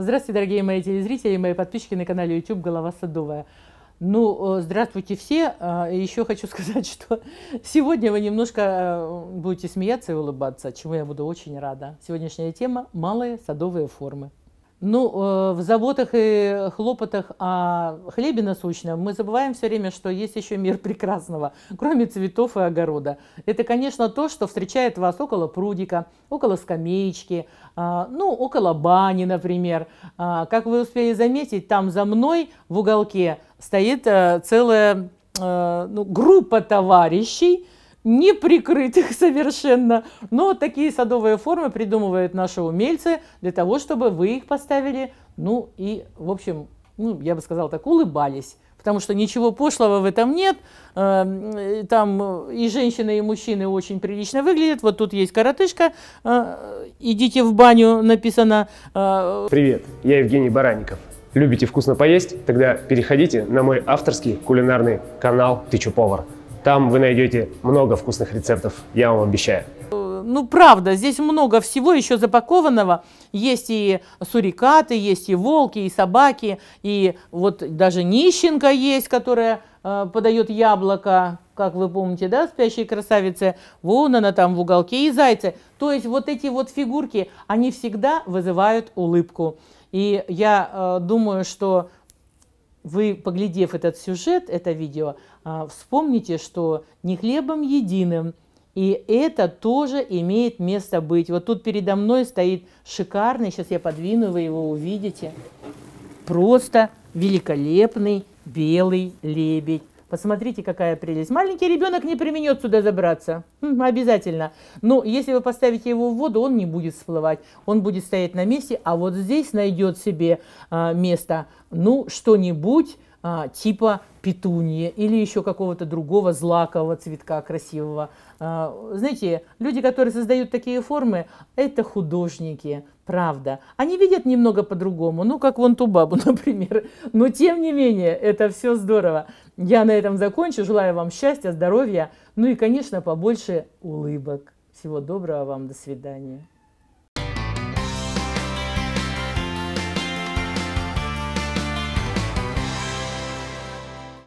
Здравствуйте, дорогие мои телезрители и мои подписчики на канале YouTube «Голова садовая». Ну, э, здравствуйте все. А, Еще хочу сказать, что сегодня вы немножко э, будете смеяться и улыбаться, чему я буду очень рада. Сегодняшняя тема – малые садовые формы. Ну, э, в заботах и хлопотах о хлебе насущном мы забываем все время, что есть еще мир прекрасного, кроме цветов и огорода. Это, конечно, то, что встречает вас около прудика, около скамеечки, а, ну, около бани, например. А, как вы успели заметить, там за мной в уголке стоит э, целая э, ну, группа товарищей, неприкрытых совершенно. Но такие садовые формы придумывают наши умельцы для того, чтобы вы их поставили, ну и, в общем, ну, я бы сказала так, улыбались. Потому что ничего пошлого в этом нет. Эм, э, там э, и женщины, и мужчины очень прилично выглядят. Вот тут есть коротышка. Э, идите в баню, написано. Привет, я Евгений Баранников. Любите вкусно поесть? Тогда переходите на мой авторский кулинарный канал «Ты чё, повар?». Там вы найдете много вкусных рецептов, я вам обещаю. Э, ну, правда, здесь много всего еще запакованного. Есть и сурикаты, есть и волки, и собаки, и вот даже нищенка есть, которая э, подает яблоко, как вы помните, да, спящие красавицы. Вон она там в уголке, и зайцы. То есть вот эти вот фигурки, они всегда вызывают улыбку. И я э, думаю, что вы, поглядев этот сюжет, это видео, а, вспомните, что не хлебом единым, и это тоже имеет место быть. Вот тут передо мной стоит шикарный, сейчас я подвину, вы его увидите, просто великолепный белый лебедь. Посмотрите, какая прелесть. Маленький ребенок не применет сюда забраться. Хм, обязательно. Но если вы поставите его в воду, он не будет всплывать. Он будет стоять на месте, а вот здесь найдет себе э, место, ну, что-нибудь а, типа петуния или еще какого-то другого злакового цветка красивого. А, знаете, люди, которые создают такие формы, это художники, правда. Они видят немного по-другому, ну, как вон ту бабу, например. Но, тем не менее, это все здорово. Я на этом закончу. Желаю вам счастья, здоровья, ну и, конечно, побольше улыбок. Всего доброго вам, до свидания.